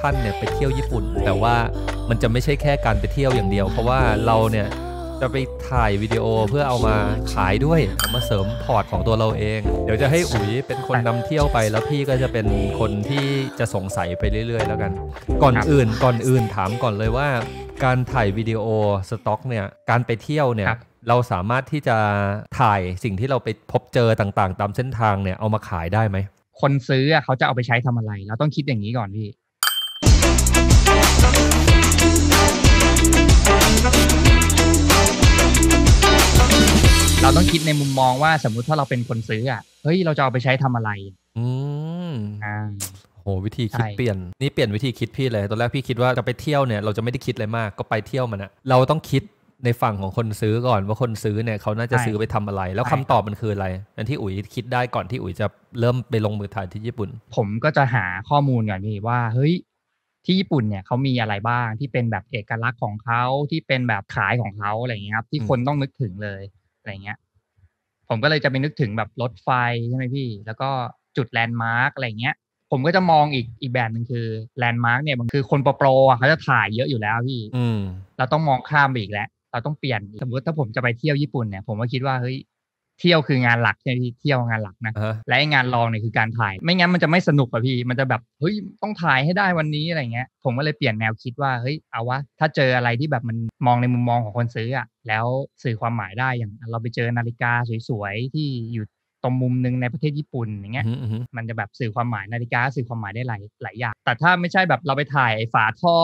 ท่านเนี่ยไปเที่ยวญี่ปุ่นแต่ว่ามันจะไม่ใช่แค่การไปเที่ยวอย่างเดียว เพราะว่าเราเนี่ยจะไปถ่ายวิดีโอเพื่อเอามาขายด้วยเอามาเสริมพอร์ตของตัวเราเองเดี๋ยวจะให้อุ๋ยเป็นคนนำเที่ยวไปแล้วพี่ก็จะเป็นคนที่จะสงสัยไปเรื่อย ๆ แล้วกัน ก่อนอื่นก่อนอื่นถามก่อนเลยว่า การถ่ายวิดีโอสต็อกเนี่ยการไปเที่ยวเนี่ยเราสามารถที่จะถ่ายสิ่งที่เราไปพบเจอต่างๆ ตามเส้นทางเนี่ยเอามาขายได้ไหมคนซื้อเขาจะเอาไปใช้ทำอะไรเราต้องคิดอย่างนี้ก่อนพี่เราต้องคิดในมุมมองว่าสมมุติถ้าเราเป็นคนซื้ออ่ะ เฮ้ย เราจะเอาไปใช้ทำอะไร อืมอ่าโหวิธีคิดเปลี่ยน นี่เปลี่ยนวิธีคิดพี่เลย ตอนแรกพี่คิดว่าจะไปเที่ยวเนี่ยเราจะไม่ได้คิดอะไรมาก ก็ไปเที่ยวมันอะเราต้องคิดในฝั่งของคนซื้อก่อนว่าคนซื้อเนี่ยเขาน่าจะซื้อไปทำอะไร แล้วคำตอบมันคืออะไรนันที่อุ๋ยคิดได้ก่อนที่อุ๋ยจะเริ่มไปลงมือถ่ายที่ญี่ปุ่น ผมก็จะหาข้อมูลก่อนนี่ว่า เฮ้ยที่ญี่ปุ่นเนี่ยเขามีอะไรบ้างที่เป็นแบบเอกลักษณ์ของเขาที่เป็นแบบขายของเขาอะไรอย่เงี้ยครับที่คนต้องนึกถึงเลยอะไรเงี้ยผมก็เลยจะไปนึกถึงแบบรถไฟใช่ไหมพี่แล้วก็จุดแลนด์มาร์กอะไรเงี้ย ผมก็จะมองอีกอีกแบบหนึ่งคือแลนด์มาร์กเนี่ยมันคือคนโปรโปะเขาจะถ่ายเยอะอยู่แล้วพี่เราต้องมองข้ามไปอีกแล้วเราต้องเปลี่ยนสมมติถ้าผมจะไปเที่ยวญี่ปุ่นเนี่ยผมก็คิดว่าเฮ้ยเที่ยวคืองานหลักใช่พี่เที่ยวงานหลักนะและงานรองเนี่ยคือการถ่ายไม่งั้นมันจะไม่สนุกอะพี่ มันจะแบบเฮ้ยต้องถ่ายให้ได้วันนี้อะไรเงี้ยผมก็เลยเปลี่ยนแนวคิดว่าเฮ้ยเอาวะถ้าเจออะไรที่แบบมันมองในมุมมองของคนซื้ออะแล้วสื่อความหมายได้อย่างเราไปเจอนาฬิกาสวยๆที่อยู่ตรงมุมนึงในประเทศญี่ปุ่นอย่างเงี้ยมันจะแบบสื่อความหมายนาฬิกาสื่อความหมายได้หลายหลายอย่างแต่ถ้าไม่ใช่แบบเราไปถ่ายฝาท่อ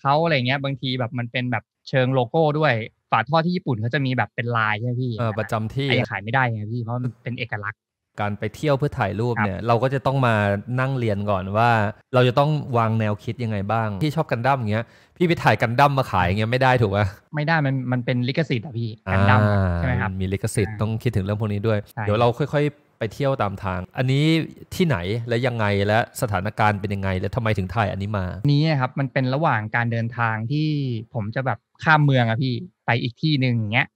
เขาอะไรเงี้ยบางทีแบบมันเป็นแบบเชิงโลโก้ด้วยฝาท่อที่ญี่ปุ่นเขาจะมีแบบเป็นลายใช่ไหมพี่เออประจำที่ขายไม่ได้ไงพี่เพราะมันเป็นเอกลักษณ์การไปเที่ยวเพื่อถ่ายรูปเนี่ย เราก็จะต้องมานั่งเรียนก่อนว่า เราจะต้องวางแนวคิดยังไงบ้างที่ชอบกันดั้มเงี้ย พี่ไปถ่ายกันดั้มมาขายเงี้ยไม่ได้ถูกไหมไม่ได้มันมันเป็นลิขสิทธิ์อะพี่กันดั้มใช่ไหมครับมีลิขสิทธิ์ต้องคิดถึงเรื่องพวกนี้ด้วย เดี๋ยวเราค่อย ๆ ไปเที่ยวตามทาง อันนี้ที่ไหนและยังไงและสถานการณ์เป็นยังไงและทำไมถึงถ่ายอันนี้มา นี้ครับมันเป็นระหว่างการเดินทางที่ผมจะแบบข้ามเมืองอะพี่ไปอีกที่หนึ่งเงี้ย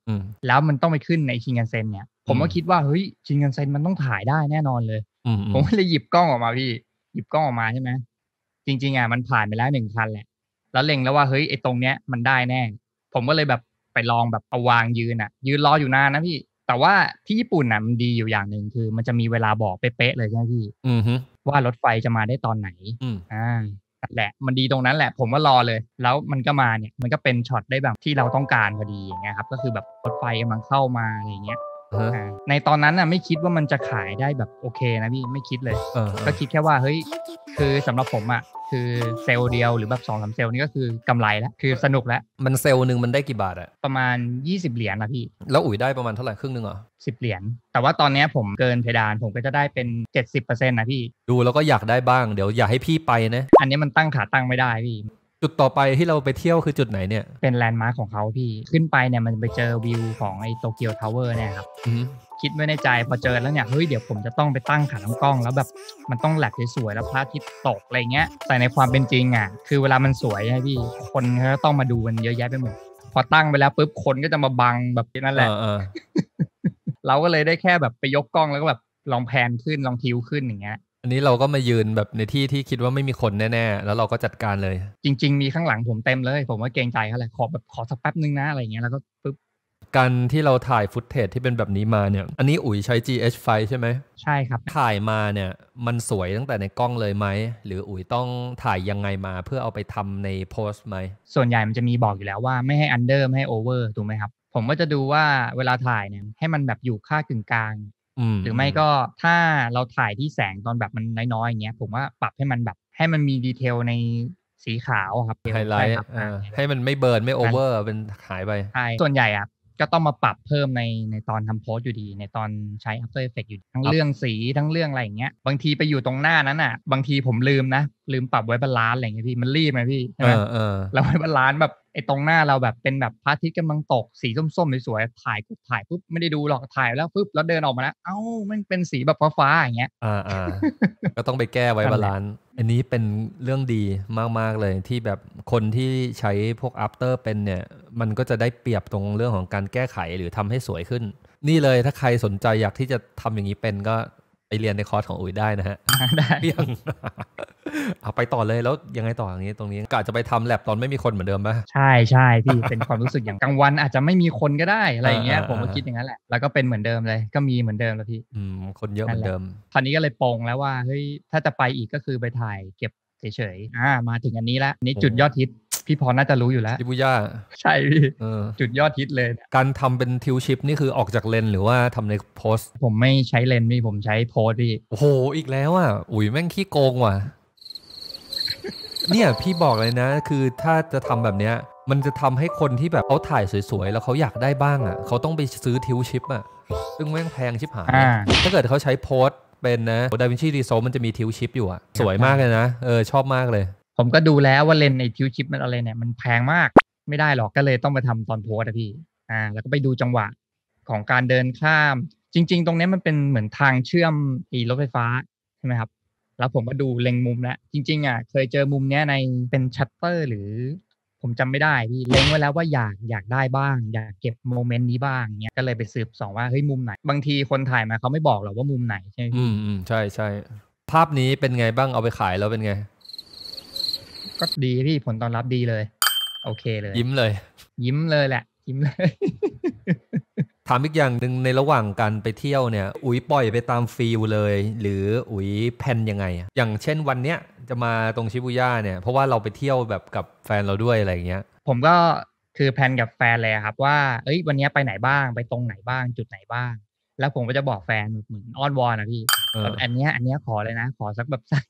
แล้วมันต้องไปขึ้นในชิงกันเซนเนี่ย ผมก็คิดว่าเฮ้ยชิงกันเซนมันต้องถ่ายได้แน่นอนเลยผมก็เลยหยิบกล้องออกมาพี่ หยิบกล้องออกมาใช่ไหมจริงๆอ่ะมันผ่านไปแล้วหนึ่งคันแหละแล้วเล็งแล้วว่าเฮ้ยไอ้ตรงเนี้ย มันได้แน่ผมก็เลยแบบไปลองแบบเอาวางยืนอ่ะ ยืนรออยู่นานนะพี่ แต่ว่าที่ญี่ปุ่นน่ะมันดีอยู่อย่างหนึ่งคือมันจะมีเวลาบอกเป๊ะเลยใช่ไหมพี่ว่ารถไฟจะมาได้ตอนไหนอ่าดแหละ มันดีตรงนั้นแหละ ผมว่ารอเลย แล้วมันก็มาเนี่ย มันก็เป็นช็อตได้แบบที่เราต้องการพอดีอย่างเงี้ยครับ ก็คือแบบรถไฟกำลังเข้ามาอะไรเงี้ยในตอนนั้นน่ะไม่คิดว่ามันจะขายได้แบบโอเคนะพี่ไม่คิดเลยก็คิดแค่ว่าเฮ้ย คือสำหรับผมอ่ะคือเซลล์เดียวหรือแบบสองสามเซลล์นี่ก็คือกำไรแล้วคือสนุกแล้ว มันเซลล์หนึ่งมันได้กี่บาทอะประมาณ 20 เหรียญนะพี่ แล้ว อุ๋ยได้ประมาณเท่าไหร่ครึ่งหนึ่งเหรอสิบเหรียญแต่ว่าตอนนี้ผมเกินเพดานผมก็จะได้เป็น 70%นะพี่ดูแล้วก็อยากได้บ้างเดี๋ยวอยากให้พี่ไปนะอันนี้มันตั้งขาตั้งไม่ได้พี่จุดต่อไปที่เราไปเที่ยวคือจุดไหนเนี่ยเป็นแลนด์มาร์คของเขาพี่ขึ้นไปเนี่ยมันไปเจอวิวของไอ้โตเกียวทาวเวอร์เนี่ยครับคิดไว้ในใจพอเจอแล้วเนี่ยเฮ้ยเดี๋ยวผมจะต้องไปตั้งขาตั้งกล้องแล้วแบบ มันต้องแหลกสวยๆแล้วพระอาทิตย์ตกอะไรเงี้ย แต่ในความเป็นจริงอ่ะ คือเวลามันสวยใช่พี่คนเขาต้องมาดูมันเยอะแยะไปหมดพอตั้งไปแล้วปุ๊บคนก็จะมาบังแบบนั่นแหละเราก็เลยได้แค่แบบไปยกกล้องแล้วก็แบบลองแพนขึ้นลองทิวขึ้นอย่างเงี้ยันนี้เราก็มายืนแบบในที่ที่คิดว่าไม่มีคนแน่ๆ แล้วเราก็จัดการเลย จริงๆ มีข้างหลังผมเต็มเลย ผมว่าเกรงใจเขาแหละขอแบบขอสักแป๊บนึงนะอะไรเงี้ย แล้วก็ปึ๊บ การที่เราถ่ายฟุตเทจที่เป็นแบบนี้มาเนี่ย อันนี้อุ๋ยใช้ GH5 ใช่ไหม ใช่ครับ ถ่ายมาเนี่ย มันสวยตั้งแต่ในกล้องเลยไหม หรืออุ๋ยต้องถ่ายยังไงมาเพื่อเอาไปทำในโพสต์ไหม ส่วนใหญ่มันจะมีบอกอยู่แล้วว่าไม่ให้อันเดอร์ไม่ให้โอเวอร์ถูกไหมครับ ผมก็จะดูว่าเวลาถ่ายเนี่ยให้มันแบบอยู่ค่ากึ่งกลางหรือไม่ก็ถ้าเราถ่ายที่แสงตอนแบบมันน้อยๆอย่างเงี้ยผมว่าปรับให้มันแบบ ให้มันมีดีเทลในสีขาวครับไฮไลท์ให้มันไม่เบิร์นไม่โอเวอร์เป็นหายไปส่วนใหญ่อ่ะก็ต้องมาปรับเพิ่มในในตอนทำโพสอยู่ดี ในตอนใช้ After Effects อยู่ทั้งเรื่องสีทั้งเรื่องอะไรอย่างเงี้ย บางทีไปอยู่ตรงหน้านั้นอ่ะ บางทีผมลืมนะ ลืมปรับไว้บาลานซ์อะไรเงี้ยพี่มันรีบไหมพี่เออไอมเราไว้บาลานซ์แบบไอ้ตรงหน้าเราแบบเป็นแบบพระอาทิตย์กำลังตกสีส้มๆ สวยๆถ่ายปุ๊บถ่ายปุ๊บไม่ได้ดูหรอก ถ่ายแล้วปุ๊บแล้วเดินออกมาแล้วเอ้ามันเป็นสีแบบฟ้าๆอย่างเงี้ยอ่าาก็ต้องไปแก้ไว้บาลานซ์อันนี้เป็นเรื่องดีมาก ๆ เลยที่แบบคนที่ใช้พวก after เป็นเนี่ย มันก็จะได้เปรียบตรงเรื่องของการแก้ไขหรือทำให้สวยขึ้น นี่เลยถ้าใครสนใจอยากที่จะทำอย่างนี้เป็นก็ไปเรียนในคอร์สของอุ๋ยได้นะฮะได้ยังเอาไปต่อเลยแล้วยังไงต่ออย่างนี้ ตรงนี้กะจะไปทำแลบตอนไม่มีคนเหมือนเดิมป่ะ ใช่ใช่พี่เป็นความรู้สึกอย่างกลางวัน อาจจะไม่มีคนก็ได้อะไรอย่างเงี้ยผมก็คิดอย่างนั้นแหละแล้วก็เป็นเหมือนเดิมเลยก็มีเหมือนเดิมแล้วพี่ อืมคนเยอะเหมือนเดิมคราวนี้ก็เลยปงแล้วว่าเฮ้ยถ้าจะไปอีกก็คือไปถ่าย เก็บเฉยๆอ่ามาถึงอันนี้ละนี่จุดยอดทิศพี่พรน่าจะรู้อยู่แล้วชิบุย่า ใช่พี่จุดยอดฮิตเลย การทำเป็นทิวชิป นี่คือออกจากเลนหรือว่าทำในโพสผมไม่ใช้เลนมี่ผมใช้โพสพี่โอ้โหอีกแล้วอ่ะอุ้ยแม่งขี้โกงว่ะ เนี่ย พี่บอกเลยนะ คือถ้าจะทำแบบเนี้ย มันจะทำให้คนที่แบบเขาถ่ายสวยๆ แล้วเขาอยากได้บ้างอ่ะเขาต้องไปซื้อทิวชิปอ่ะ ซึ่งแม่งแพงชิบหายถ้าเกิดเขาใช้โพสเป็นนะดาวินชีรีโซมันจะมีทิวชิป อยู่อ่ะ สวยมากเลยนะเออ ชอบมากเลยผมก็ดูแล้วว่าเลนในทิวชิปมันอะไรเนี่ย มันแพงมากไม่ได้หรอกก็เลยต้องไปทำตอนโพสอะพี่อ่าแล้วก็ไปดูจังหวะของการเดินข้าม จริง ๆ ตรงนี้มันเป็นเหมือนทางเชื่อมอีรถไฟฟ้าใช่ไหมครับแล้วผมก็ดูเล็งมุมแล้วจริงๆอ่ะเคยเจอมุมเนี้ยในเป็นชัตเตอร์หรือ ผมจำไม่ได้พี่เล็งไว้แล้วว่าอยากอยากได้บ้าง อยากเก็บโมเมนต์นี้บ้างเนี้ยก็เลยไปสืบสองว่าเฮ้ยมุมไหน บางทีคนถ่ายมาเขาไม่บอกหรอกว่ามุมไหนใช่ไหมอืมใช่ใช่ภาพนี้เป็นไงบ้างเอาไปขายแล้วเป็นไงก็ดีพี่ผลตอนรับดีเลย โอเคเลย ยิ้มเลย ยิ้มเลยแหละ ยิ้มเลย ถามอีกอย่างหนึ่งในระหว่างการไปเที่ยวเนี่ย อุ๋ยปล่อยไปตามฟีลเลย หรืออุ๋ยแพนยังไงอย่างเช่นวันเนี้ย จะมาตรงชิบูย่าเนี่ยเพราะว่าเราไปเที่ยวแบบกับแฟนเราด้วยอะไรเงี้ย ผมก็คือแพนกับแฟนเลยครับว่า เอ้ยวันนี้ไปไหนบ้าง ไปตรงไหนบ้าง จุดไหนบ้าง แล้วผมก็จะบอกแฟนเหมือนอ้อนวอนนะพี่อันเนี้ยอันเนี้ยขอเลยนะ ขอสักแบบสัก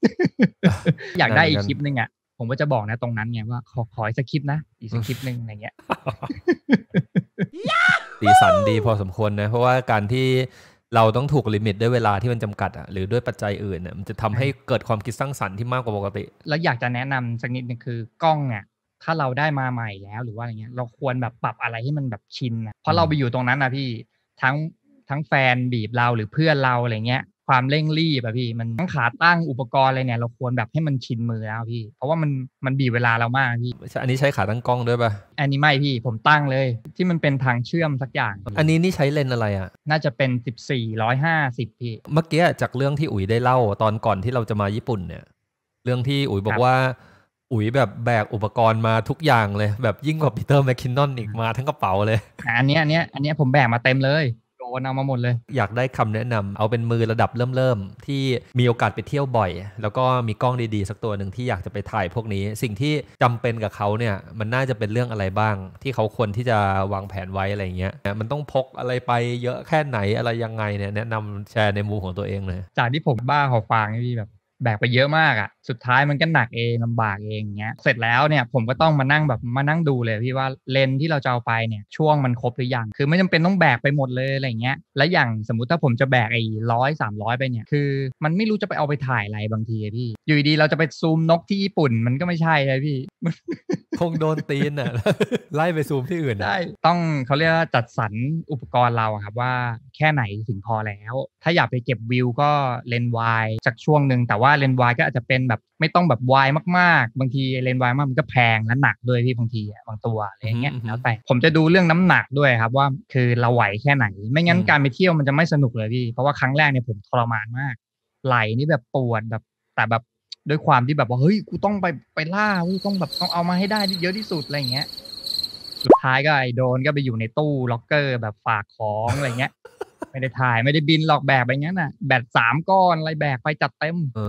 อยากได้อีกคลิปนึงอ่ะผมก็จะบอกนะตรงนั้นไงว่าขอขอสักคลิปนะ อีกสักคลิปหนึ่งอะไรเงี้ยตีสันดีพอสมควรนะ เพราะว่าการที่เราต้องถูกลิมิตด้วยเวลาที่มันจำกัดอ่ะหรือด้วยปัจจัยอื่นเนี่ยมันจะทำให้เกิดความคิดสร้างสรรค์ที่มากกว่าปกติ แล้วอยากจะแนะนำสักนิดนึงคือกล้องอ่ะถ้าเราได้มาใหม่แล้วหรือว่าอะไรเงี้ยเราควรแบบปรับอะไรให้มันแบบชินนะเพราะเราไปอยู่ตรงนั้นนะพี่ทั้งทั้งแฟนบีบเราหรือเพื่อนเราอะไรเงี้ยความเร่งรีบอะพี่มันทั้งขาตั้งอุปกรณ์อะไรเนี่ยเราควรแบบให้มันชินมือแล้วพี่ เพราะว่ามันมันบีบเวลาเรามากพี่อันนี้ใช้ขาตั้งกล้องด้วยปะอันนี้ไม่พี่ผมตั้งเลย ที่มันเป็นทางเชื่อมสักอย่าง อันนี้นี่ใช้เลนอะไรอะน่าจะเป็น 14 150 พี่ เมื่อกี้จากเรื่องที่อุ๋ยได้เล่าตอนก่อนที่เราจะมาญี่ปุ่นเนี่ย เรื่องที่อุ๋ยบอกว่า อุ๋ยแบบแบกอุปกรณ์มาทุกอย่างเลยแบบยิ่งกว่าปีเตอร์แมคคินนอนอีกมาทั้งกระเป๋าเลยอันนี้อันนี้อันนี้ผมแบกมาเต็มเลยอ้นำมาหมดเลย อยากได้คำแนะนำเอาเป็นมือระดับเริ่มๆที่มีโอกาสไปเที่ยวบ่อย แล้วก็มีกล้องดีๆ สักตัวหนึ่งที่อยากจะไปถ่ายพวกนี้สิ่งที่จำเป็นกับเขาเนี่ยมันน่าจะเป็นเรื่องอะไรบ้าง ที่เขาควรที่จะวางแผนไว้อะไรเงี้ยมันต้องพกอะไรไปเยอะแค่ไหนอะไรยังไงเนี่ยแนะนำแชร์ในมุมของตัวเองเลยจากที่ผมบ้าหอบฟางพี่แบบแบกไปเยอะมากอะ่ะ สุดท้ายมันก็หนักเองลาบากเองเงี้ย เสร็จแล้วเนี่ย ผมก็ต้องมานั่งแบบมานั่งดูเลย พี่ว่าเลนที่เราจะเอาไปเนี่ย ช่วงมันครบหรือยังคือไม่จำเป็นต้องแบกไปหมดเลยอะไรเงี้ย และอย่างสมมติถ้าผมจะแบกไอ้ร้อยสามร้อยไปเนี่ย คือมันไม่รู้จะไปเอาไปถ่ายอะไรบางทีพี่ อยู่ดีเราจะไปซูมนกที่ญี่ปุ่นมันก็ไม่ใช่เลยพี่คงโดนตีนอ่ะไล่ไปซูมที่อื่นได้ ต้องเขาเรียกว่าจัดสรรอุปกรณ์เราครับ ว่าแค่ไหนถึงพอแล้ว ถ้าอยากไปเก็บวิวก็เลนวายจากช่วงหนึ่ง แต่ว่าเลนวายก็อาจจะเป็นแบบไม่ต้องแบบวายมากๆ บางทีเลนวายมากมันก็แพงและหนักด้วยพี่บางทีบางตัวอะไรอย่างเงี้ยแล้วแต่ผมจะดูเรื่องน้ำหนักด้วยครับว่าคือเราไหวแค่ไหน ไม่งั้นการไปเที่ยวมันจะไม่สนุกเลยพี่เพราะว่าครั้งแรกเนี่ยผมทรมานมาก ไหลนี่แบบปวดแบบแต่แบบด้วยความที่แบบว่าเฮ้ยกูต้องไปไปล่ากูต้องแบบต้องเอามาให้ได้เยอะที่สุดอะไรเงี้ยสุดท้ายก็ไอ้โดนก็ไปอยู่ในตู้ ล็อกเกอร์แบบฝากของอะไรเงี้ย ไม่ได้ถ่ายไม่ได้บินหลอกแบบไปงี้นน่ะ แบตสามก้อนอะไรแบกไปจัดเต็มเอ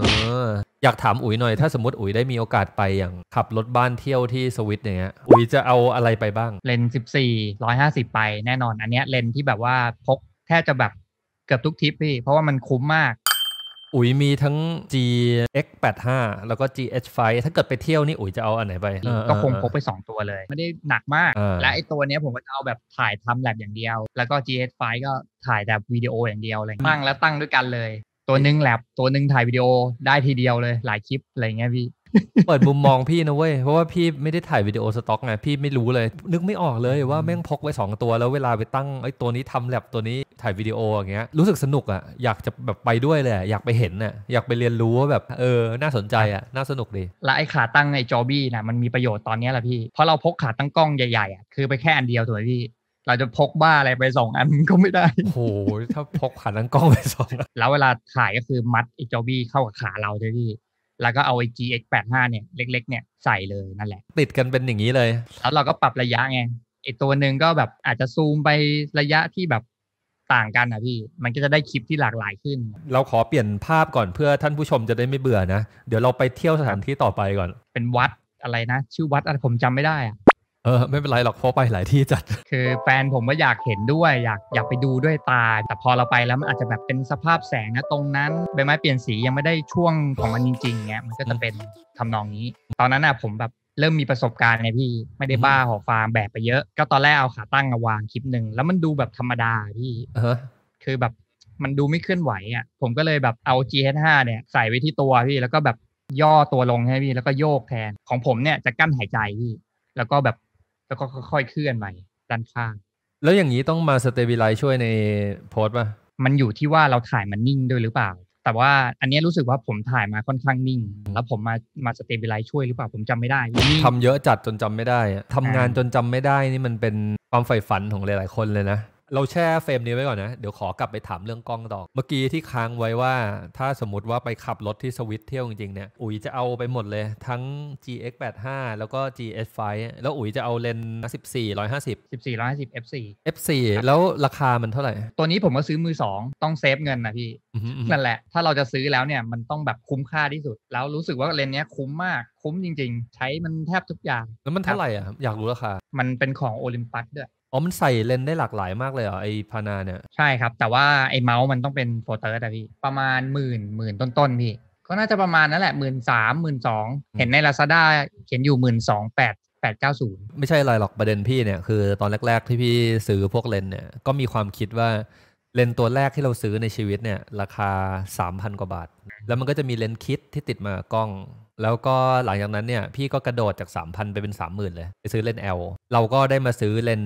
ออยากถามอุ๋ยหน่อยถ้าสมมติอุ๋ยได้มีโอกาสไปอย่าง ขับรถบ้านเที่ยวที่สวิตเนี้ยอุ๋ยจะเอาอะไรไปบ้าง เลนสิบสี่ร้อยห้าสิบไปแน่นอนอันเนี้ยเลนที่แบบว่าพกแทบจะแบบเกือบทุกทริปพี่ เพราะว่ามันคุ้มมากอุ๋ยมีทั้ง GX85 แล้วก็ GH5 ถ้าเกิดไปเที่ยวนี่อุ๋ยจะเอาอันไหนไปก็คงพกไป 2 ตัวเลยไม่ได้หนักมาก และไอตัวเนี้ยผมก็จะเอาแบบถ่ายทำแลบอย่างเดียว แล้วก็ GH5 ก็ถ่ายแบบวิดีโออย่างเดียวอะไรตั่งแล้วตั้งด้วยกันเลย ตัวหนึ่งแลบตัวหนึ่งถ่ายวิดีโอได้ทีเดียวเลยหลายคลิปอะไรเงี้ยพี่เปิดมุมมองพี่นะเว้ยเพราะว่าพี่ไม่ได้ถ่ายวิดีโอสต็อกไงพี่ไม่รู้เลย นึกไม่ออกเลยว่าแม่งพกไว้ 2 ตัว แล้วเวลาไปตั้งไอ้ตัวนี้ทำแลบตัวนี้ถ่ายวิดีโออย่างเงี้ยรู้สึกสนุกอ่ะอยากจะแบบไปด้วยเลยอยากไปเห็นอ่ะอยากไปเรียนรู้ว่าแบบเออน่าสนใจอ่ะน่าสนุกดีและไอ้ขาตั้งไอ้จอบี้นะมันมีประโยชน์ตอนนี้แหละพี่เพราะเราพกขาตั้งกล้องใหญ่ๆอ่ะคือไปแค่อันเดียวถูกไหมพี่เราจะพกบ้าอะไรไปสองอันก็ไม่ได้โอ้โหถ้าพกขาตั้งกล้องไปสองแล้วเวลาถ่ายก็คือมัดไอ้จอบี้เข้ากับขาเราเลยพี่แล้วก็เอาไอ้ GX85 เนี่ยเล็กๆเนี่ยใส่เลยนั่นแหละติดกันเป็นอย่างนี้เลยแล้วเราก็ปรับระยะไงไอ้ตัวหนึ่งก็แบบอาจจะซูมไประยะที่แบบต่างกันนะพี่ มันก็จะได้คลิปที่หลากหลายขึ้น เราขอเปลี่ยนภาพก่อนเพื่อท่านผู้ชมจะได้ไม่เบื่อนะ เดี๋ยวเราไปเที่ยวสถานที่ต่อไปก่อน เป็นวัดอะไรนะ ชื่อวัดอะไรผมจำไม่ได้อะเออไม่เป็นไรหรอกเพราะไปหลายที่จัดคือแฟนผมว่าอยากเห็นด้วยอยากอยากไปดูด้วยตาแต่พอเราไปแล้วมันอาจจะแบบเป็นสภาพแสงนะตรงนั้นใบไม้เปลี่ยนสียังไม่ได้ช่วงของมันจริงๆเงี้ยมันก็จะเป็นทำนองนี้ ตอนนั้นอ่ะผมแบบเริ่มมีประสบการณ์ไงพี่ ไม่ได้บ้าหอฟาร์มแบบไปเยอะ ก็ตอนแรกเอาขาตั้งอาวางคลิปหนึ่งแล้วมันดูแบบธรรมดาพี่เออคือแบบมันดูไม่เคลื่อนไหวอ่ะผมก็เลยแบบเอา G5 H เนี่ยใส่ไว้ที่ตัวพี่แล้วก็แบบย่อตัวลงให้พี่แล้วก็โยกแทนของผมเนี่ยจะกั้นหายใจพี่แล้วก็แบบแล้วก็ค่อยเคลื่อนไปด้านข้าง แล้วอย่างนี้ต้องมาสเตเบลไลช่วยในโพสป่ะมันอยู่ที่ว่าเราถ่ายมันนิ่งด้วยหรือเปล่า แต่ว่าอันนี้รู้สึกว่าผมถ่ายมาค่อนข้างนิ่ง แล้วผมมามาสเตเบลไลช่วยหรือเปล่าผมจำไม่ได้ทำเยอะจัดจนจำไม่ได้ทำงานจนจำไม่ได้ นี่มันเป็นความใฝ่ฝันของหลายๆ คนเลยนะเราแช่เฟรมนี้ไว้ก่อนนะ เดี๋ยวขอกลับไปถามเรื่องกล้องต่อเมื่อกี้ที่ค้างไว้ว่าถ้าสมมติว่าไปขับรถที่สวิตเที่ยวจริงๆเนี่ยอุ๋ยจะเอาไปหมดเลย ทั้ง GX85 แล้วก็ GS5 แล้วอุ๋ยจะเอาเลนส์14 150 14 150 f4 f4 แล้วราคามันเท่าไหร่ ตัวนี้ผมก็ซื้อมือ 2 ต้องเซฟเงินนะพี่นั่นแหละถ้าเราจะซื้อแล้วเนี่ยมันต้องแบบคุ้มค่าที่สุด แล้วรู้สึกว่าเลนส์เนี้ยคุ้มมากคุ้มจริง ๆ ใช้มันแทบทุกอย่างแล้วมันเท่าไหร่อ่ะอยากรู้ราคามันเป็นของโอลิมปัสด้วยอ๋อ มันใส่เลนได้หลากหลายมากเลยเหรอ ไอพานาเนี่ย ใช่ครับ แต่ว่าไอเมาส์มันต้องเป็นโฟเตอร์อะพี่ ประมาณหมื่นหมื่นต้นๆ พี่ก็น่าจะประมาณนั่นแหละหมื่นสามหมื่นสองเห็นในลาซาด้าเขียนอยู่หมื่นสองแปดแปดเก้าศูนย์ไม่ใช่อะไรหรอกประเด็นพี่เนี่ยคือตอนแรกๆที่พี่ซื้อพวกเลนเนี่ย ก็มีความคิดว่าเลนตัวแรกที่เราซื้อในชีวิตเนี่ยราคาสามพันกว่าบาท แล้วมันก็จะมีเลนคิดที่ติดมากล้องแล้วก็หลังจากนั้นเนี่ยพี่ก็กระโดดจาก 3,000 ไปเป็น 30,000 เลย ไปซื้อเลนสอ L เราก็ได้มาซื้อเลน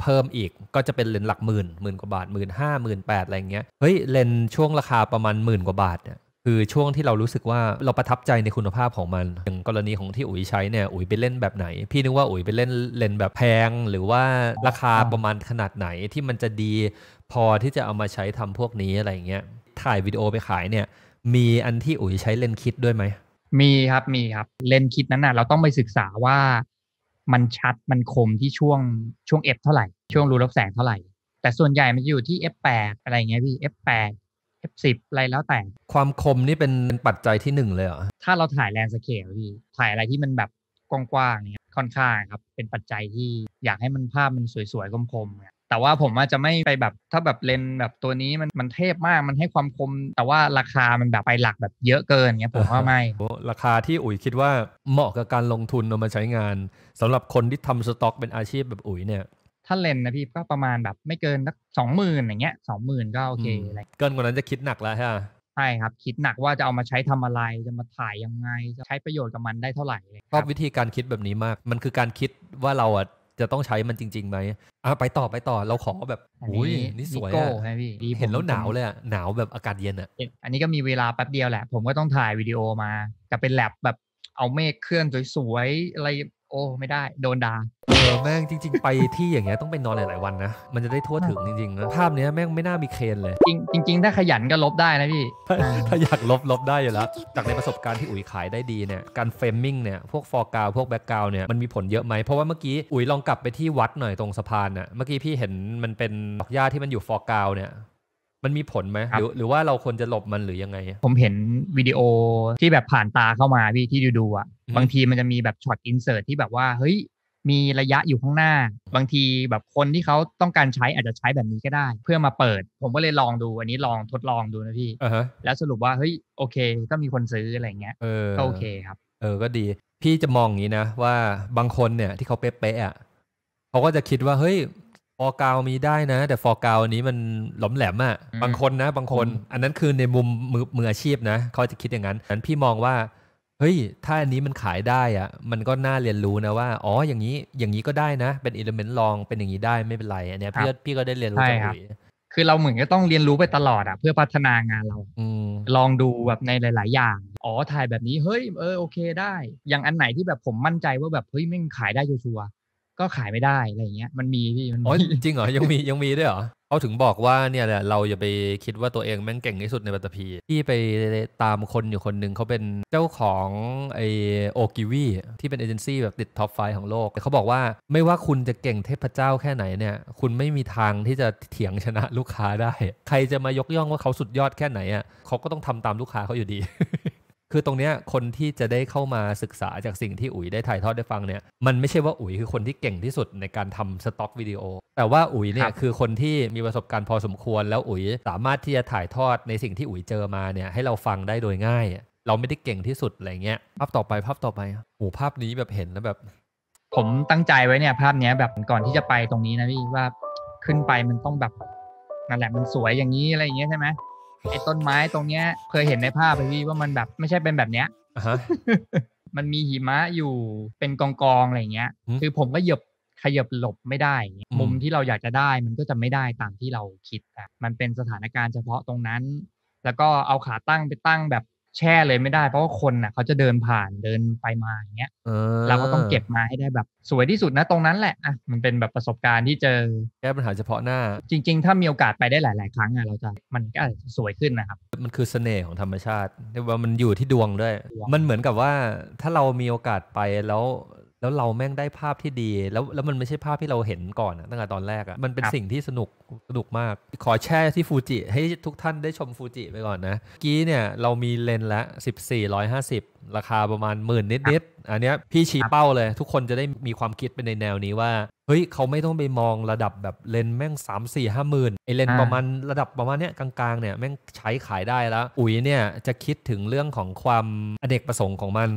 เพิ่มอีก ก็จะเป็นเลนหลักหมื่นหมื่นกว่าบาทหมื่นห้าหมื่นแปดอะไรเงี้ยเฮ้ย เลนช่วงราคาประมาณหมื่นกว่าบาทเนี่ยคือช่วงที่เรารู้สึกว่าเราประทับใจในคุณภาพของมันอย่างกรณีของที่อุ๋ยใช้เนี่ยอุ๋ยไปเล่นแบบไหน พี่นึกว่าอุ๋ยไปเล่นเลนแบบแพง หรือว่าราคาประมาณขนาดไหนที่มันจะดี พอที่จะเอามาใช้ทำพวกนี้อะไรเงี้ยถ่ายวิดีโอไปขายเนี่ยมีอันที่อุ๋ยใช้เลนคิดด้วยไหมมีครับ มีครับเลนคิดนั้นนะ่ะ เราต้องไปศึกษาว่ามันชัดมันคมที่ช่วงช่วงเอฟเท่าไหร่ ช่วงรูรับแสงเท่าไหร่ แต่ส่วนใหญ่มันอยู่ที่เอฟปดอะไรเงี้ยพี่เอฟแปดเอะไรแล้วแต่ ความคมนี่เป็นปัจจัยที่หนึ่งเลยเหรอ ถ้าเราถ่ายแลนสเคปพี่ ถ่ายอะไรที่มันแบบ กว้างๆเนี่ยค่อนข้างครับ เป็นปัจจัยที่อยากให้มันภาพมันสวยๆคมๆเนี่ยแต่ว่าผมอาจจะไม่ไปแบบถ้าแบบเลนแบบตัวนี้มันมันเทพมากมันให้ความคม แต่ว่าราคามันแบบไปหลักแบบเยอะเกินเงี้ยผมว่าไม่ราคาที่อุ๋ยคิดว่าเหมาะกับการลงทุนนมาใช้งาน สำหรับคนที่ทำสต็อกเป็นอาชีพแบบอุ๋ยเนี่ย ถ้าเลนนะพี่ก็ประมาณแบบไม่เกินสักสองหมื่นอย่างเงี้ยสองหมื่นก็โอเคอะไรเกินกว่านั้นจะคิดหนักแล้วฮะใช่ครับคิดหนักว่าจะเอามาใช้ทำอะไรจะมาถ่ายยังไงจะใช้ประโยชน์กับมันได้เท่าไหร่ชอบวิธีการคิดแบบนี้มาก มันคือการคิดว่าเราอ่ะจะต้องใช้มันจริง ๆ ไหมอ่ะไปต่อไปต่อ เราขอแบบอุ้ยนี่สวยอ่ะเห็นแล้วหนาวเลยอ่ะหนาวแบบอากาศเย็นอ่ะ อันนี้ก็มีเวลาแป๊บเดียวแหละ ผมก็ต้องถ่ายวิดีโอมาจะเป็นแลบแบบเอาเมฆเคลื่อนสวยๆอะไรโอ้ ไม่ได้โดนด่าเออแม่งจริง ๆ ไปที่อย่างเงี้ยต้องไปนอนหลาย ๆ วันนะ มันจะได้ทั่วถึงจริง ๆ นะ ภาพเนี้ยแม่งไม่น่ามีเคนเลย จริงจริง ๆ ถ้าขยันก็ลบได้นะพี่ ถ้าอยากลบลบได้อยู่แล้ว จากในประสบการณ์ที่อุ๋ยขายได้ดีเนี่ยการเฟรมมิ่งเนี่ยพวกฟอร์กาวพวกแบ็กกราวเนี่ยมันมีผลเยอะไหมเพราะว่าเมื่อกี้อุ๋ยลองกลับไปที่วัดหน่อยตรงสะพานน่ะเมื่อกี้พี่เห็นมันเป็นดอกหญ้าที่มันอยู่ฟอร์กาวเนี่ยมันมีผลไหมหรือหรือว่าเราควรจะหลบมันหรือยังไง ผมเห็นวิดีโอที่แบบผ่านตาเข้ามาพี่ที่ดูดูอ่ะบางทีมันจะมีแบบช็อตอินเสิร์ตที่แบบว่าเฮ้ยมีระยะอยู่ข้างหน้า บางทีแบบคนที่เขาต้องการใช้อาจจะใช้แบบนี้ก็ได้ เพื่อมาเปิด ผมก็เลยลองดู อันนี้ลองทดลองดูนะพี่ uh-huh. แล้วสรุปว่าเฮ้ยโอเค ก็มีคนซื้ออะไรเงี้ยก็โอเคครับเออก็ดี พี่จะมองอย่างนี้นะว่าบางคนเนี่ยที่เขาเป๊ะๆอ่ะเขาก็จะคิดว่าเฮ้ยฟอร์กาวมีได้นะ แต่ฟอร์กาวอันนี้มันหลอมแหลมอะบางคนนะบางคน อันนั้นคือในมุมมือมืออาชีพนะ เขาจะคิดอย่างนั้นนั้นพี่มองว่า เฮ้ย ถ้าอันนี้มันขายได้อะมันก็น่าเรียนรู้นะว่า อ๋ออย่างนี้อย่างนี้ก็ได้นะ เป็นอิเลเมนต์ลองเป็นอย่างนี้ได้ไม่เป็นไรอันนี้พี่พี่ก็ได้เรียนรู้ใช่ครับคือเราเหมือนก็ต้องเรียนรู้ไปตลอดอะเพื่อพัฒนางานเราอลองดูแบบในหลาย ๆ อย่างอ๋อถ่ายแบบนี้เฮ้ย เออโอเคได้ อย่างอันไหนที่แบบผมมั่นใจว่าแบบเฮ้ยม่งขายได้ชัวร์ก็ขายไม่ได้อะไรเงี้ยมันมีพี่มันมีจริงเหรอยังมียังมีด้วยเหรอเขาถึงบอกว่าเนี่ยแหละเราอย่าไปคิดว่าตัวเองแม่งเก่งที่สุดในปัตตภีที่ไปตามคนอยู่คนหนึ่งเขาเป็นเจ้าของไอโอกิวีที่เป็นเอเจนซี่แบบติดท็อปไฟของโลกแต่เขาบอกว่าไม่ว่าคุณจะเก่งเทพเจ้าแค่ไหนเนี่ย คุณไม่มีทางที่จะเถียงชนะลูกค้าได้ ใครจะมายกย่องว่าเขาสุดยอดแค่ไหนอ่ะเขาก็ต้องทำตามลูกค้าเขาอยู่ดีคือตรงเนี้ยคนที่จะได้เข้ามาศึกษาจากสิ่งที่อุ๋ยได้ถ่ายทอดได้ฟังเนี่ยมันไม่ใช่ว่าอุ๋ยคือคนที่เก่งที่สุดในการทำสต็อกวิดีโอแต่ว่าอุ๋ยเนี่ยคือคนที่มีประสบการณ์พอสมควรแล้วอุ๋ยสามารถที่จะถ่ายทอดในสิ่งที่อุ๋ยเจอมาเนี่ยให้เราฟังได้โดยง่ายเราไม่ได้เก่งที่สุดอะไรเงี้ยภาพต่อไปภาพต่อไปโอ้ภาพนี้แบบเห็นแล้วแบบ ผมตั้งใจไว้เนี่ยภาพเนี้ยแบบก่อนที่จะไปตรงนี้นะพี่ว่า ขึ้นไปมันต้องแบบนั่นแหละมันสวยอย่างนี้อะไรอย่างเงี้ยใช่ไหมไอ้ต้นไม้ตรงเนี้ยเคยเห็นในภาพไปพี่ว่ามันแบบไม่ใช่เป็นแบบเนี้ยมันมีหิมะอยู่เป็นกองกองอะไรเงี้ย คือผมก็เหยียบขยับหลบไม่ได้ มุมที่เราอยากจะได้ มันก็จะไม่ได้ตามที่เราคิด มันเป็นสถานการณ์เฉพาะตรงนั้น แล้วก็เอาขาตั้งไปตั้งแบบแช่เลยไม่ได้เพราะว่าคนน่ะเขาจะเดินผ่านเดินไปมาอย่างเงี้ยเราก็ต้องเก็บมาให้ได้แบบสวยที่สุดนะตรงนั้นแหละอ่ะมันเป็นแบบประสบการณ์ที่เจอแก้ปัญหาเฉพาะหน้า จริง ๆ ถ้ามีโอกาสไปได้หลาย ๆ ครั้งอ่ะเราจะมันก็สวยขึ้นนะครับ มันคือเสน่ห์ของธรรมชาติเรียกว่ามันอยู่ที่ดวงด้วย มันเหมือนกับว่าถ้าเรามีโอกาสไปแล้วแล้วเราแม่งได้ภาพที่ดี แล้วแล้วมันไม่ใช่ภาพที่เราเห็นก่อนตั้งแต่ตอนแรกอะมันเป็นสิ่งที่สนุกสนุกมาก ขอแช่ที่ฟูจิ ให้ทุกท่านได้ชมฟูจิไปก่อนนะกี้เนี่ยเรามีเลนละ 1450 ราคาประมาณหมื่นนิดๆอันเนี้ยพี่ชี้เป้าเลยทุกคนจะได้มีความคิดไปในแนวนี้ว่า เฮ้ย เขาไม่ต้องไปมองระดับแบบเลนแม่ง3 4 5หมื่นไอเลนประมาณระดับประมาณเนี้ยกลางๆเนี่ยแม่งใช้ขายได้แล้ว อุ๋ยเนี่ยจะคิดถึงเรื่องของความอเนกประสงค์ของมัน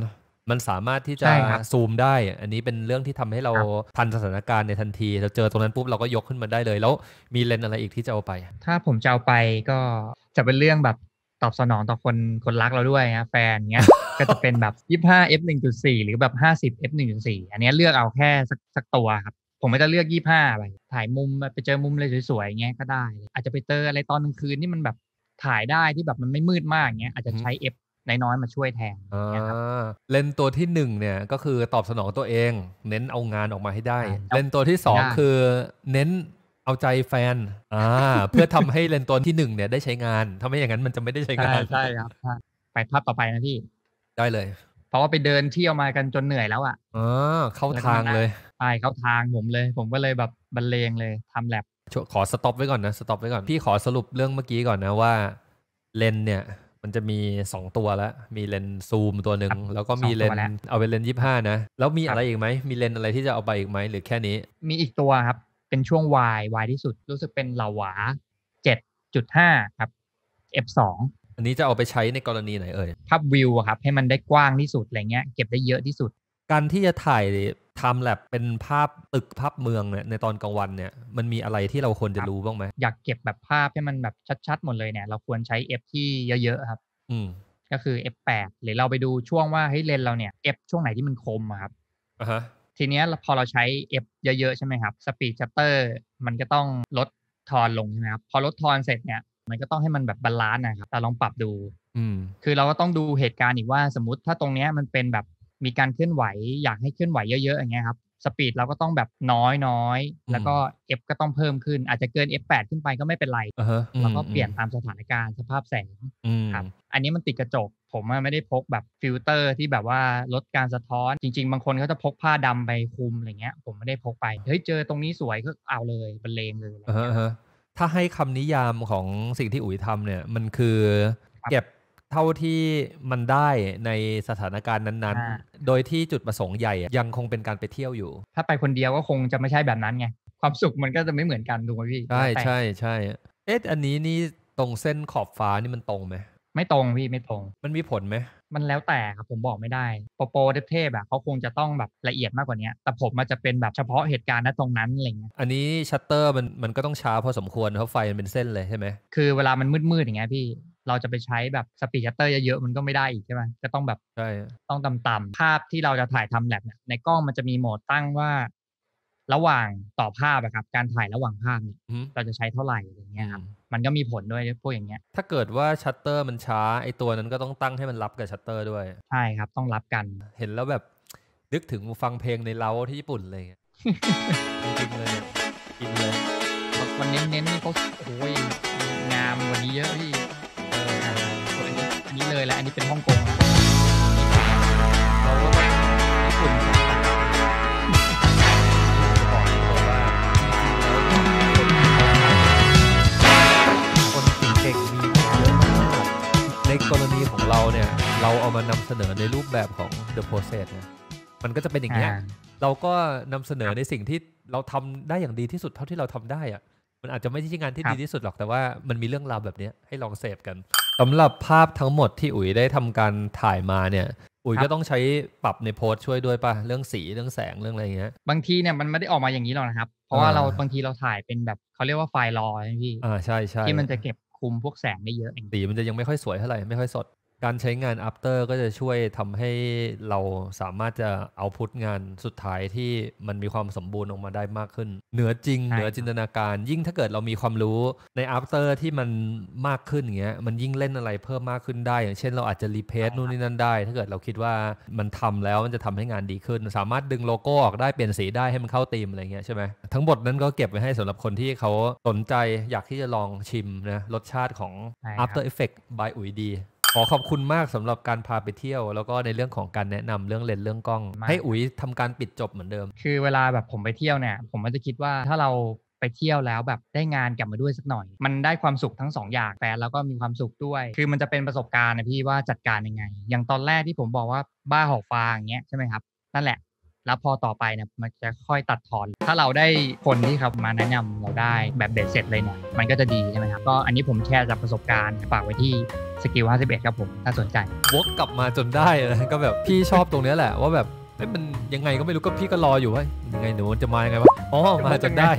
มันสามารถที่จะซูมได้ อันนี้เป็นเรื่องที่ทำให้เราทันสถานการณ์ในทันที เราเจอตรงนั้นปุ๊บ เราก็ยกขึ้นมาได้เลย แล้วมีเลนอะไรอีกที่จะเอาไป ถ้าผมจะเอาไปก็จะเป็นเรื่องแบบตอบสนองต่อคนคนรักเราด้วยนะแฟนเงี้ย ก็จะเป็นแบบ25 f 1.4หรือแบบ50 f 1.4อันนี้เลือกเอาแค่สักสักตัวครับ ผมไม่จะเลือก 25ไปถ่ายมุมไปเจอมุมเลยสวยๆ เงี้ย ก็ได้ อาจจะไปเจออะไรตอนกลางคืนที่มันแบบถ่ายได้ที่แบบมันไม่มืดมากเงี้ย อาจจะใช้ f น้อยๆมาช่วยแทนเล่นตัวที่หนึ่งเนี่ยก็คือตอบสนองตัวเอง เน้นเอางานออกมาให้ได้ เล่นตัวที่สองคือ เน้นเอาใจแฟนอ่าเพื่อทำให้เลนตัวที่หนึ่งเนี่ย ได้ใช้งานถ้าไม่อย่างนั้นมันจะไม่ได้ใช้งาน ใช่ครับ ไปภาพต่อไปนะพี่ ได้เลย เพราะว่าไปเดินเที่ยวมากันจนเหนื่อยแล้วอ่ะเออเข้าทางเลย ใช่เข้าทางผมเลย ผมก็เลยแบบบรรเลงเลยทำแลบขอสต็อปไว้ก่อนนะสต็อปไว้ก่อน พี่ขอสรุปเรื่องเมื่อกี้ก่อนนะว่า เลนเนี่ยมันจะมี2ตัวแล้ว มีเลนซูมตัวหนึ่งแล้วก็มีเลนเอาเป็นเลนยี่ห้านะแล้วมีอะไรอีกไหมมีเลนอะไรที่จะเอาไปอีกไหม หรือแค่นี้ มีอีกตัวครับเป็นช่วงวายวายที่สุดรู้สึกเป็นเหลาวาเจ็ดจุดห้าครับ f งอันนี้จะเอาไปใช้ในกรณีไหนเอ่ยภาพวิวครับ ให้มันได้กว้างที่สุดอะไรเงี้ยเก็บได้เยอะที่สุด การที่จะถ่ายทำแลบเป็นภาพตึกภาพเมืองเนี่ยในตอนกลางวันเนี่ย มันมีอะไรที่เราควรจะรู้บ้างไหมอยากเก็บแบบภาพให้มันแบบชัดๆหมดเลยเนี่ยเราควรใช้ f ที่เยอะๆครับ อืมก็คือ f ดหรือเราไปดูช่วงว่าเฮ้ยเลนเราเนี่ย f ช่วงไหนที่มันคมครับอ่ะฮะทีเนี้ยพอเราใช้ f เยอะๆใช่ไหมครับสปีดชัตเตอร์มันก็ต้องลดทอนลงใช่ไหมครับ พอลดทอนเสร็จเนี่ยมันก็ต้องให้มันแบบบาลานซ์นะครับเราลองปรับดู อืมคือเราก็ต้องดูเหตุการณ์อีกว่าสมมติถ้าตรงเนี้ยมันเป็นแบบมีการเคลื่อนไหวอยากให้เคลื่อนไหวเยอะ ๆอย่างเงี้ยครับสปีดเราก็ต้องแบบน้อยน้อยแล้วก็เอฟก็ต้องเพิ่มขึ้น อาจจะเกิน F8 ขึ้นไปก็ไม่เป็นไรเราก็เปลี่ยนตามสถานการณ์สภาพแสงครับ อันนี้มันติดกระจกผมไม่ได้พกแบบฟิลเตอร์ ที่แบบว่าลดการสะท้อนจริงๆ บางคนเขาจะพกผ้าดำไปคุมอะไรเงี้ย ผมไม่ได้พกไปเฮ้ยเจอตรงนี้สวยก็เอาเลยบรรเลงเลยถ้าให้คำนิยามของสิ่งที่อุ๋ยทำเนี่ยมันคือเก็บเท่าที่มันได้ในสถานการณ์นั้น ๆ โดยที่จุดประสงค์ใหญ่ยังคงเป็นการไปเที่ยวอยู่ ถ้าไปคนเดียวก็คงจะไม่ใช่แบบนั้นไง ความสุขมันก็จะไม่เหมือนกันดูไหมพี่ ใช่ใช่ใช่ เอ๊ะอันนี้นี่ตรงเส้นขอบฟ้านี่มันตรงไหม ไม่ตรงพี่ไม่ตรง มันมีผลไหม มันแล้วแต่ครับผมบอกไม่ได้โปโปเทพแบบเขาคงจะต้องแบบละเอียดมากกว่านี้ แต่ผมมันจะเป็นแบบเฉพาะเหตุการณ์ณตรงนั้นอะไรเงี้ย อันนี้ชัตเตอร์มันมันก็ต้องช้าพอสมควรเพราะไฟมันเป็นเส้นเลยใช่ไหมคือเวลามันมืดๆอย่างเงี้ยพี่เราจะไปใช้แบบสปีดชัตเตอร์เยอะๆมันก็ไม่ได้อีกใช่ไหมจะต้องแบบใช่ต้องต่ำๆภาพที่เราจะถ่ายทำแลบเนี่ยในกล้องมันจะมีโหมดตั้งว่า ระหว่างต่อภาพนะครับการถ่ายระหว่างภาพเนี่ยเราจะใช้เท่าไหร่อย่างเงี้ยครับมันก็มีผลด้วยพวกอย่างเงี้ย ถ้าเกิดว่าชัตเตอร์ มันช้า ไอตัวนั้นก็ต้องตั้งให้มันรับกับชัตเตอร์ด้วยใช่ครับ ต้องรับกัน เห็นแล้วแบบนึกถึงฟังเพลงในเล้าที่ญี่ปุ่นเลยจริงเลยกินเลยมันเน้นๆนนี่เขาโอ้ยงามกว่านี้เยอะพี่เลยแหละอันนี้เป็นฮ่องกงเราก็ญี่ปุ่นคนเก่งมีเยอะมากในกรณีของเรา เนี่ย เราเอามานำเสนอในรูปแบบของ The Process เนี่ยมันก็จะเป็นอย่างเงี้ยเราก็นำเสนอในสิ่งที่เราทำได้อย่างดีที่สุดเท่าที่เราทำได้อะมันอาจจะไม่ใช่งานที่ดีที่สุดหรอกแต่ว่ามันมีเรื่องราวแบบเนี้ยให้ลองเสพกันสำหรับภาพทั้งหมดที่อุ๋ยได้ทำการถ่ายมาเนี่ยอุ๋ยก็ต้องใช้ปรับในโพสช่วยด้วยป่ะ เรื่องสีเรื่องแสงเรื่องอะไรเงี้ยบางทีเนี่ยมันไม่ได้ออกมาอย่างนี้หรอกนะครับเพราะว่าเราบางทีเราถ่ายเป็นแบบเขาเรียกว่าไฟล์รอใช่พี่อ่าใช่ใช่ที่มันจะเก็บคุมพวกแสงได้เยอะสีมันจะยังไม่ค่อยสวยเท่าไหร่ไม่ค่อยสดการใช้งาน after ก็จะช่วยทำให้เราสามารถจะเอาพุทงานสุดท้ายที่มันมีความสมบูรณ์ออกมาได้มากขึ้นเหนือจริงเหนือจินตนาการ ยิ่งถ้าเกิดเรามีความรู้ใน after ที่มันมากขึ้นอย่างเงี้ยมันยิ่งเล่นอะไรเพิ่มมากขึ้นได้อย่างเช่นเราอาจจะรีเพสนู่นนี่นั่นได้ ถ้าเกิดเราคิดว่ามันทำแล้วมันจะทำให้งานดีขึ้น สามารถดึงโลโก้ออกได้เปลี่ยนสีได้ให้มันเข้าธีมอะไรเงี้ยใช่ไหมทั้งหมดนั้นก็เก็บไว้ให้สำหรับคนที่เขาสนใจอยากที่จะลองชิมนะรสชาติของ after effect by อุ๋ยดีขอขอบคุณมากสำหรับการพาไปเที่ยวแล้วก็ในเรื่องของการแนะนำเรื่องเลนส์เรื่องกล้อง ให้อุ๋ยทำการปิดจบเหมือนเดิม คือเวลาแบบผมไปเที่ยวเนี่ยผมมันจะคิดว่าถ้าเราไปเที่ยวแล้วแบบได้งานกลับมาด้วยสักหน่อย มันได้ความสุขทั้ง2ออย่างแฟนแล้วก็มีความสุขด้วยคือมันจะเป็นประสบการณ์นะพี่ว่าจัดการยังไง อย่างตอนแรกที่ผมบอกว่าบ้าหอกฟาอย่างเงี้ยใช่ไหมครับนั่นแหละแล้วพอต่อไปเนี่ยมันจะค่อยตัดทอน ถ้าเราได้คนที่ครับมาแนะนำเราได้แบบเบ็ดเสร็จเลยเนี่ยมันก็จะดีใช่ไหมครับ ก็อันนี้ผมแชร์จากประสบการณ์ฝากไว้ที่สกิล51 ครับผมถ้าสนใจวกกลับมาจนได้นะก็แบบพี่ชอบตรงนี้แหละ ว่าแบบมันยังไงก็ไม่รู้ก็พี่ก็รออยู่ว่ายังไงหนูจะมายังไงวะอ๋อ มาจนได้